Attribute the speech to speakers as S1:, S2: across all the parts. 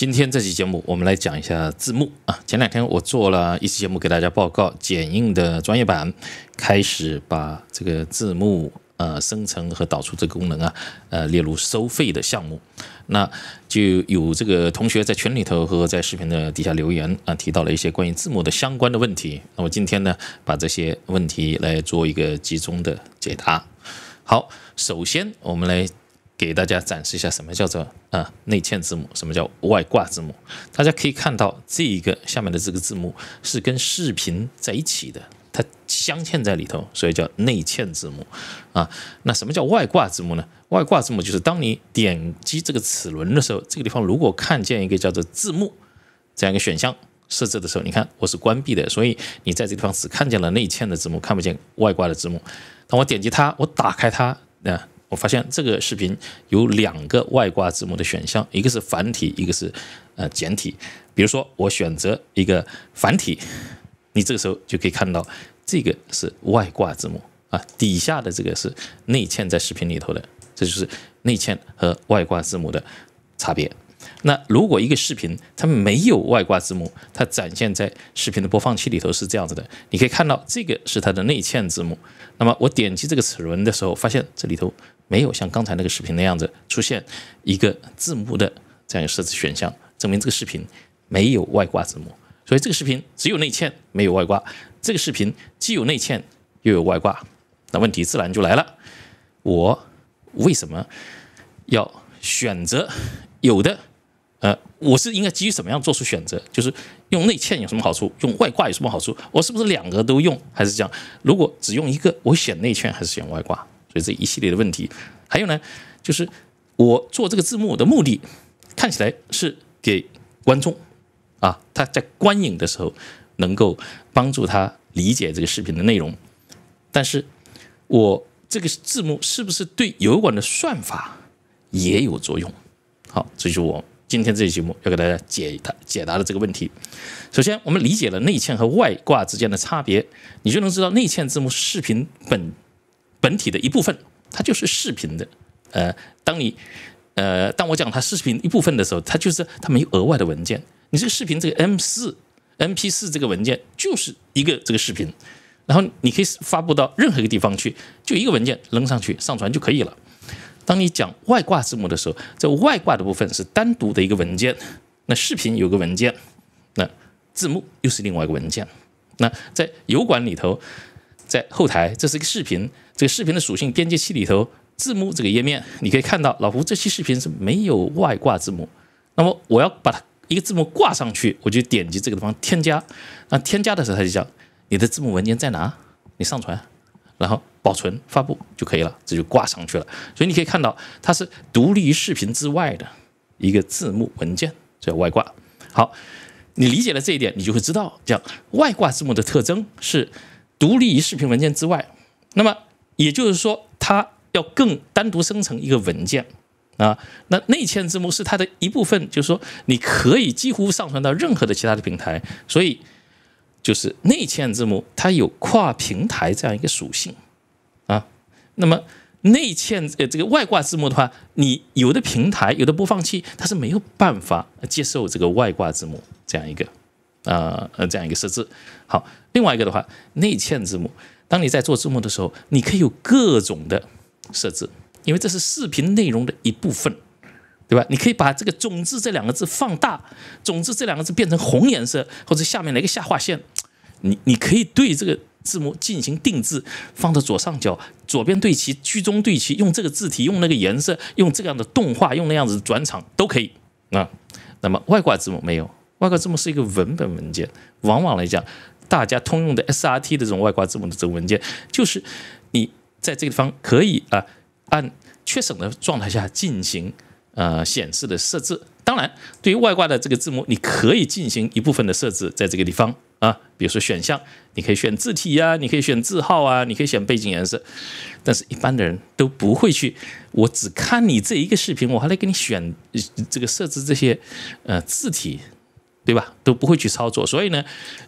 S1: 今天这期节目，我们来讲一下字幕啊。前两天我做了一期节目，给大家报告剪映的专业版开始把这个字幕呃生成和导出这个功能啊呃列入收费的项目。那就有这个同学在群里头和在视频的底下留言啊，提到了一些关于字幕的相关的问题。那我今天呢，把这些问题来做一个集中的解答。好，首先我们来。给大家展示一下什么叫做啊内嵌字幕，什么叫外挂字幕？大家可以看到这一个下面的这个字幕是跟视频在一起的，它镶嵌在里头，所以叫内嵌字幕啊。那什么叫外挂字幕呢？外挂字幕就是当你点击这个齿轮的时候，这个地方如果看见一个叫做字幕这样一个选项设置的时候，你看我是关闭的，所以你在这地方只看见了内嵌的字幕，看不见外挂的字幕。当我点击它，我打开它啊。我发现这个视频有两个外挂字幕的选项，一个是繁体，一个是呃简体。比如说我选择一个繁体，你这个时候就可以看到这个是外挂字幕啊，底下的这个是内嵌在视频里头的，这就是内嵌和外挂字幕的差别。那如果一个视频它没有外挂字幕，它展现在视频的播放器里头是这样子的，你可以看到这个是它的内嵌字幕。那么我点击这个齿轮的时候，发现这里头。没有像刚才那个视频那样子出现一个字幕的这样一个设置选项，证明这个视频没有外挂字幕，所以这个视频只有内嵌没有外挂。这个视频既有内嵌又有外挂，那问题自然就来了：我为什么要选择有的？呃，我是应该基于什么样做出选择？就是用内嵌有什么好处？用外挂有什么好处？我是不是两个都用？还是讲如果只用一个，我选内嵌还是选外挂？所以这一系列的问题，还有呢，就是我做这个字幕的目的，看起来是给观众啊，他在观影的时候能够帮助他理解这个视频的内容。但是我这个字幕是不是对油管的算法也有作用？好，这就是我今天这期节目要给大家解答解答的这个问题。首先，我们理解了内嵌和外挂之间的差别，你就能知道内嵌字幕视频本。本体的一部分，它就是视频的。呃，当你，呃，当我讲它视频一部分的时候，它就是它没有额外的文件。你这个视频，这个 M 四、M P 四这个文件就是一个这个视频，然后你可以发布到任何一个地方去，就一个文件扔上去，上传就可以了。当你讲外挂字幕的时候，这外挂的部分是单独的一个文件，那视频有个文件，那字幕又是另外一个文件，那在油管里头。在后台，这是一个视频，这个视频的属性编辑器里头字幕这个页面，你可以看到老胡这期视频是没有外挂字幕。那么我要把它一个字幕挂上去，我就点击这个地方添加。那添加的时候，它就讲你的字幕文件在哪？你上传，然后保存发布就可以了，这就挂上去了。所以你可以看到，它是独立于视频之外的一个字幕文件，叫外挂。好，你理解了这一点，你就会知道，叫外挂字幕的特征是。独立于视频文件之外，那么也就是说，它要更单独生成一个文件啊。那内嵌字幕是它的一部分，就是说你可以几乎上传到任何的其他的平台，所以就是内嵌字幕它有跨平台这样一个属性啊。那么内嵌呃这个外挂字幕的话，你有的平台有的播放器它是没有办法接受这个外挂字幕这样一个。呃呃，这样一个设置。好，另外一个的话，内嵌字幕。当你在做字幕的时候，你可以有各种的设置，因为这是视频内容的一部分，对吧？你可以把这个“种子”这两个字放大，“种子”这两个字变成红颜色，或者下面来个下划线。你你可以对这个字幕进行定制，放到左上角、左边对齐、居中对齐，用这个字体，用那个颜色，用这样的动画，用那样子转场都可以啊。那么外挂字幕没有。外挂字幕是一个文本文件，往往来讲，大家通用的 SRT 的这种外挂字幕的这个文件，就是你在这个地方可以啊按缺省的状态下进行呃显示的设置。当然，对于外挂的这个字幕，你可以进行一部分的设置，在这个地方啊，比如说选项，你可以选字体呀，你可以选字号啊，你可以选背景颜色。但是一般的人都不会去，我只看你这一个视频，我还来给你选这个设置这些呃字体。对吧？都不会去操作，所以呢，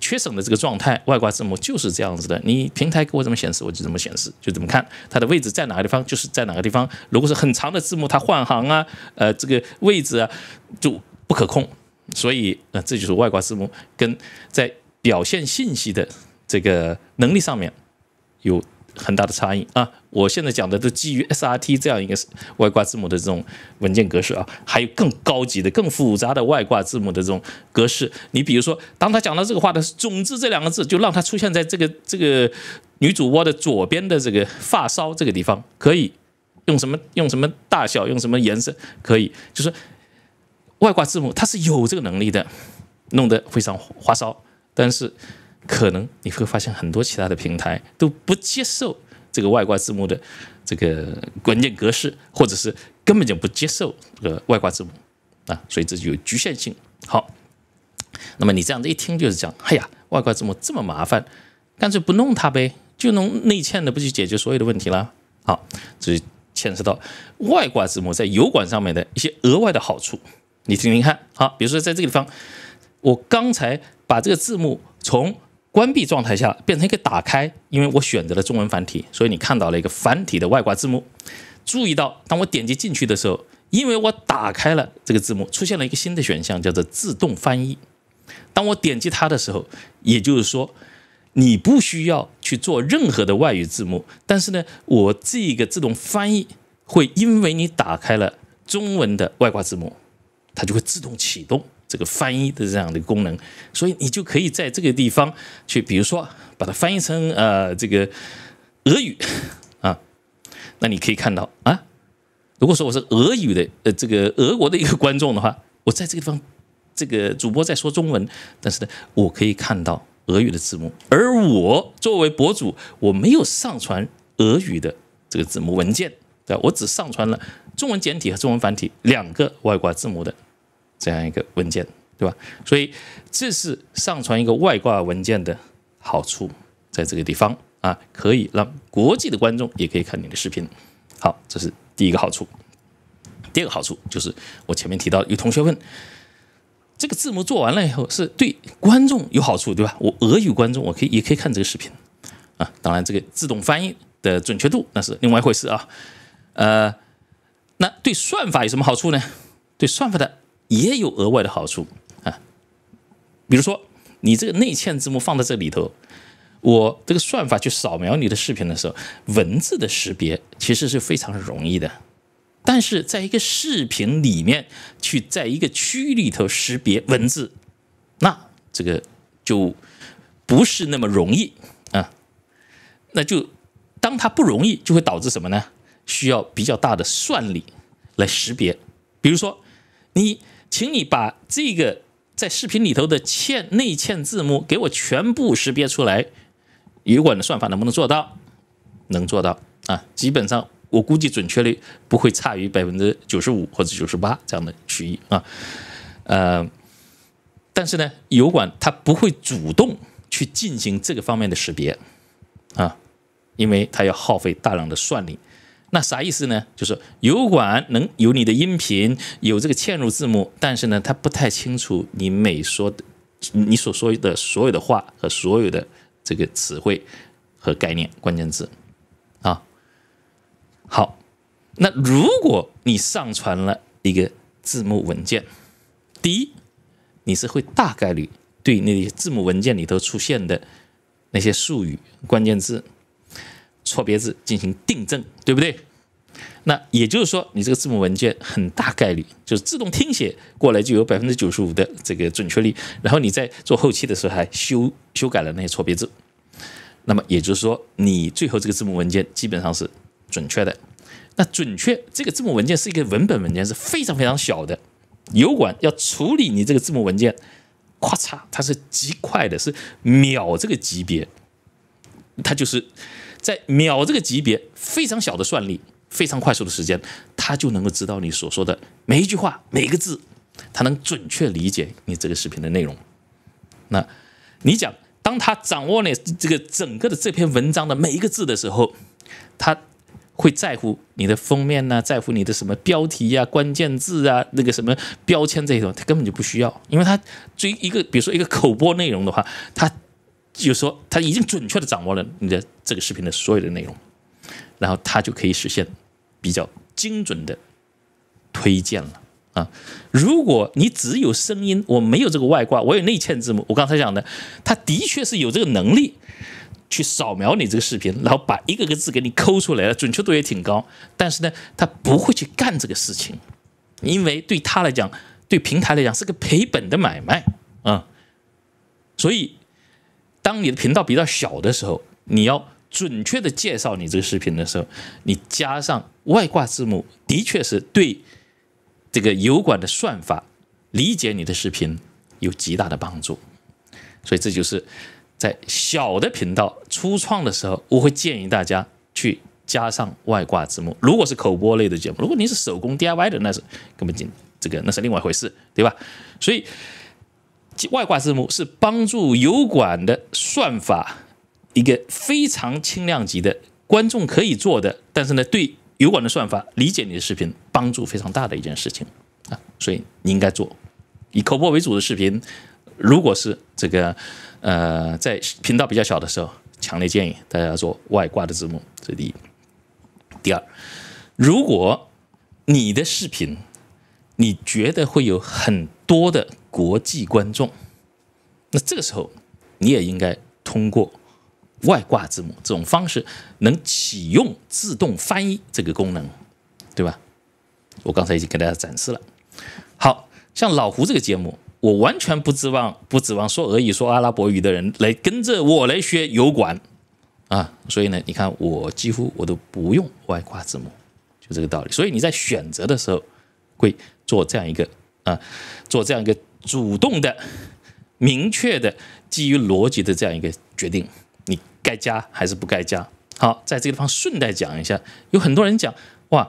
S1: 缺省的这个状态外挂字幕就是这样子的。你平台给我怎么显示，我就怎么显示，就怎么看它的位置在哪个地方，就是在哪个地方。如果是很长的字幕，它换行啊，呃，这个位置啊就不可控。所以，呃，这就是外挂字幕跟在表现信息的这个能力上面有。很大的差异啊！我现在讲的都基于 SRT 这样一个外挂字母的这种文件格式啊，还有更高级的、更复杂的外挂字母的这种格式。你比如说，当他讲到这个话的“总之”这两个字，就让他出现在这个这个女主播的左边的这个发梢这个地方，可以用什么用什么大小，用什么颜色，可以就是外挂字母，它是有这个能力的，弄得非常花哨，但是。可能你会发现很多其他的平台都不接受这个外挂字幕的这个关键格式，或者是根本就不接受这个外挂字幕啊，所以这就有局限性。好，那么你这样子一听就是讲，哎呀，外挂字幕这么麻烦，干脆不弄它呗，就弄内嵌的，不就解决所有的问题了？好，这就牵涉到外挂字幕在油管上面的一些额外的好处，你听听看。好，比如说在这个地方，我刚才把这个字幕从关闭状态下变成一个打开，因为我选择了中文繁体，所以你看到了一个繁体的外挂字幕。注意到，当我点击进去的时候，因为我打开了这个字幕，出现了一个新的选项，叫做自动翻译。当我点击它的时候，也就是说，你不需要去做任何的外语字幕，但是呢，我这个自动翻译会因为你打开了中文的外挂字幕，它就会自动启动。这个翻译的这样的功能，所以你就可以在这个地方去，比如说把它翻译成呃这个俄语啊。那你可以看到啊，如果说我是俄语的呃这个俄国的一个观众的话，我在这个地方这个主播在说中文，但是呢我可以看到俄语的字幕，而我作为博主，我没有上传俄语的这个字幕文件，对我只上传了中文简体和中文繁体两个外挂字幕的。这样一个文件，对吧？所以这是上传一个外挂文件的好处，在这个地方啊，可以让国际的观众也可以看你的视频。好，这是第一个好处。第二个好处就是我前面提到，有同学问，这个字幕做完了以后是对观众有好处，对吧？我俄语观众我可以也可以看这个视频啊。当然，这个自动翻译的准确度那是另外一回事啊。呃，那对算法有什么好处呢？对算法的。也有额外的好处啊，比如说你这个内嵌字幕放在这里头，我这个算法去扫描你的视频的时候，文字的识别其实是非常容易的。但是在一个视频里面去在一个区域里头识别文字，那这个就不是那么容易啊。那就当它不容易，就会导致什么呢？需要比较大的算力来识别，比如说你。请你把这个在视频里头的嵌内嵌字幕给我全部识别出来。油管的算法能不能做到？能做到啊！基本上我估计准确率不会差于百分之九十五或者九十八这样的区域啊。呃，但是呢，油管它不会主动去进行这个方面的识别啊，因为它要耗费大量的算力。那啥意思呢？就是油管能有你的音频，有这个嵌入字幕，但是呢，它不太清楚你每说的，你所说的所有的话和所有的这个词汇和概念、关键字啊。好，那如果你上传了一个字幕文件，第一，你是会大概率对那些字幕文件里头出现的那些术语、关键字。错别字进行订正，对不对？那也就是说，你这个字母文件很大概率就是自动听写过来就有百分之九十五的这个准确率，然后你在做后期的时候还修修改了那些错别字。那么也就是说，你最后这个字母文件基本上是准确的。那准确这个字母文件是一个文本文件，是非常非常小的。油管要处理你这个字母文件，咔嚓，它是极快的，是秒这个级别。它就是在秒这个级别，非常小的算力。非常快速的时间，他就能够知道你所说的每一句话、每一个字，他能准确理解你这个视频的内容。那，你讲，当他掌握了这个整个的这篇文章的每一个字的时候，他会在乎你的封面呢？在乎你的什么标题啊、关键字啊、那个什么标签这种，他根本就不需要，因为他追一个，比如说一个口播内容的话，他就说他已经准确的掌握了你的这个视频的所有的内容。然后它就可以实现比较精准的推荐了啊！如果你只有声音，我没有这个外挂，我有内嵌字幕，我刚才讲的，它的确是有这个能力去扫描你这个视频，然后把一个个字给你抠出来了，准确度也挺高。但是呢，它不会去干这个事情，因为对他来讲，对平台来讲是个赔本的买卖啊。所以，当你的频道比较小的时候，你要。准确的介绍你这个视频的时候，你加上外挂字幕，的确是对这个油管的算法理解你的视频有极大的帮助。所以这就是在小的频道初创的时候，我会建议大家去加上外挂字幕。如果是口播类的节目，如果你是手工 DIY 的，那是根本就这个那是另外一回事，对吧？所以外挂字幕是帮助油管的算法。一个非常轻量级的观众可以做的，但是呢，对油管的算法理解你的视频帮助非常大的一件事情啊，所以你应该做以口播为主的视频。如果是这个呃，在频道比较小的时候，强烈建议大家做外挂的字幕，这第一。第二，如果你的视频你觉得会有很多的国际观众，那这个时候你也应该通过。外挂字幕这种方式能启用自动翻译这个功能，对吧？我刚才已经给大家展示了。好像老胡这个节目，我完全不指望不指望说俄语、说阿拉伯语的人来跟着我来学油管啊，所以呢，你看我几乎我都不用外挂字幕，就这个道理。所以你在选择的时候会做这样一个啊，做这样一个主动的、明确的、基于逻辑的这样一个决定。该加还是不该加？好，在这个地方顺带讲一下，有很多人讲哇，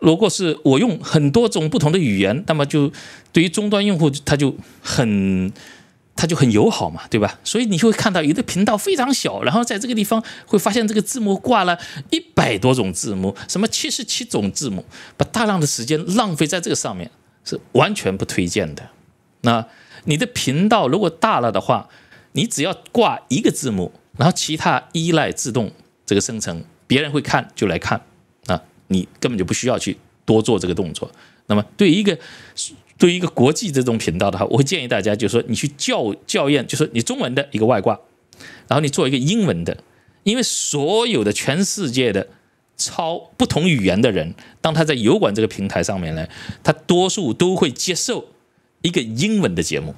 S1: 如果是我用很多种不同的语言，那么就对于终端用户他就很他就很友好嘛，对吧？所以你就会看到有的频道非常小，然后在这个地方会发现这个字幕挂了一百多种字幕，什么七十七种字幕，把大量的时间浪费在这个上面是完全不推荐的。那你的频道如果大了的话，你只要挂一个字幕。然后其他依赖自动这个生成，别人会看就来看啊，你根本就不需要去多做这个动作。那么对于一个对于一个国际这种频道的话，我会建议大家就是说，你去校校验，就是你中文的一个外挂，然后你做一个英文的，因为所有的全世界的超不同语言的人，当他在油管这个平台上面呢，他多数都会接受一个英文的节目，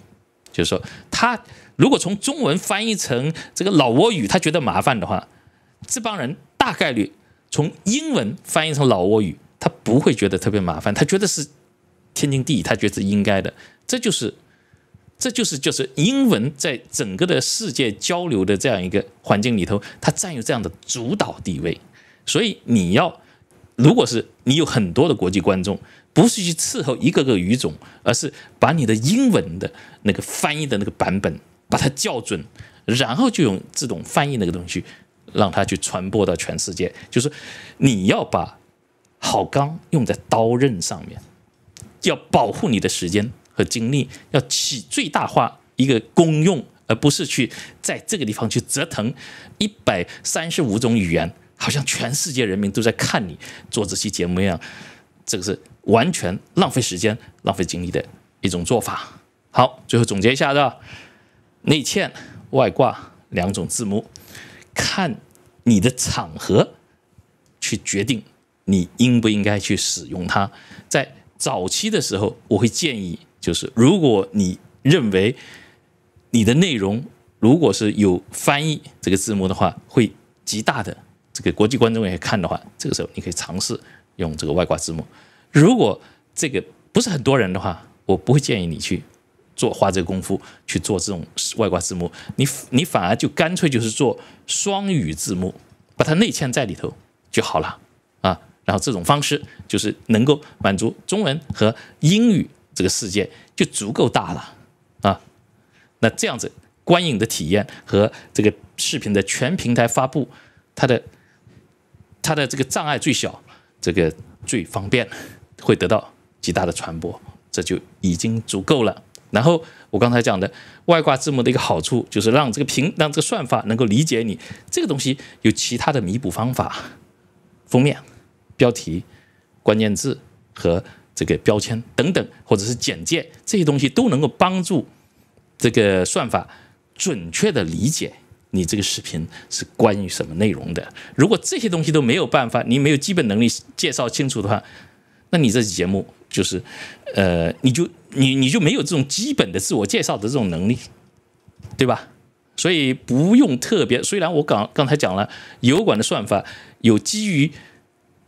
S1: 就是说他。如果从中文翻译成这个老挝语，他觉得麻烦的话，这帮人大概率从英文翻译成老挝语，他不会觉得特别麻烦，他觉得是天经地义，他觉得是应该的。这就是，这就是就是英文在整个的世界交流的这样一个环境里头，它占有这样的主导地位。所以你要，如果是你有很多的国际观众，不是去伺候一个个语种，而是把你的英文的那个翻译的那个版本。把它校准，然后就用自动翻译那个东西，让它去传播到全世界。就是你要把好钢用在刀刃上面，要保护你的时间和精力，要起最大化一个功用，而不是去在这个地方去折腾一百三十五种语言，好像全世界人民都在看你做这期节目一样。这个是完全浪费时间、浪费精力的一种做法。好，最后总结一下，是吧？内嵌、外挂两种字幕，看你的场合去决定你应不应该去使用它。在早期的时候，我会建议，就是如果你认为你的内容如果是有翻译这个字幕的话，会极大的这个国际观众也看的话，这个时候你可以尝试用这个外挂字幕。如果这个不是很多人的话，我不会建议你去。做花这个功夫去做这种外挂字幕，你你反而就干脆就是做双语字幕，把它内嵌在里头就好了啊。然后这种方式就是能够满足中文和英语这个世界就足够大了啊。那这样子观影的体验和这个视频的全平台发布，它的它的这个障碍最小，这个最方便，会得到极大的传播，这就已经足够了。然后我刚才讲的外挂字幕的一个好处，就是让这个屏、让这个算法能够理解你这个东西。有其他的弥补方法，封面、标题、关键字和这个标签等等，或者是简介这些东西，都能够帮助这个算法准确的理解你这个视频是关于什么内容的。如果这些东西都没有办法，你没有基本能力介绍清楚的话，那你这期节目就是，呃，你就。你你就没有这种基本的自我介绍的这种能力，对吧？所以不用特别。虽然我刚刚才讲了油管的算法有基于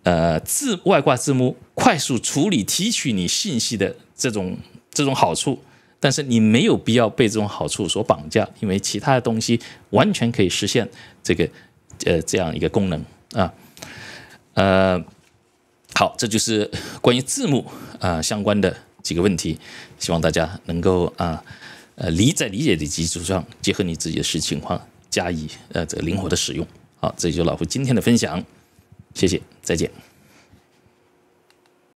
S1: 呃字外挂字幕快速处理提取你信息的这种这种好处，但是你没有必要被这种好处所绑架，因为其他的东西完全可以实现这个呃这样一个功能啊。呃，好，这就是关于字幕啊相关的。几个问题，希望大家能够啊，呃理在理解的基础上，结合你自己的实际情况加以呃这个灵活的使用。好，这就老胡今天的分享，谢谢，再见。